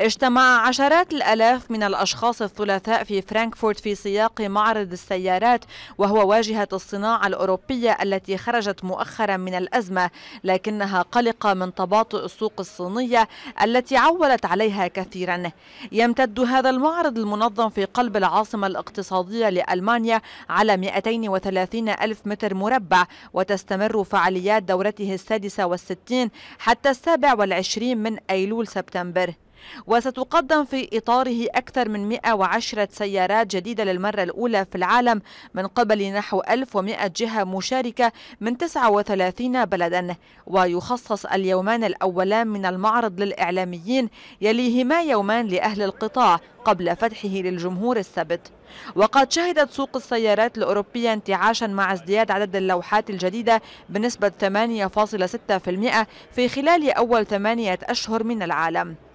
اجتمع عشرات الألاف من الأشخاص الثلاثاء في فرانكفورت في سياق معرض السيارات وهو واجهة الصناعة الأوروبية التي خرجت مؤخرا من الأزمة لكنها قلقة من تباطؤ السوق الصينية التي عولت عليها كثيرا يمتد هذا المعرض المنظم في قلب العاصمة الاقتصادية لألمانيا على 230 ألف متر مربع وتستمر فعاليات دورته السادسة والستين حتى السابع والعشرين من أيلول سبتمبر وستقدم في إطاره أكثر من 110 سيارات جديدة للمرة الأولى في العالم من قبل نحو 1100 جهة مشاركة من 39 بلدا ويخصص اليومان الأولان من المعرض للإعلاميين يليهما يومان لأهل القطاع قبل فتحه للجمهور السبت وقد شهدت سوق السيارات الأوروبية انتعاشا مع ازدياد عدد اللوحات الجديدة بنسبة 8.6% في خلال أول ثمانية أشهر من العالم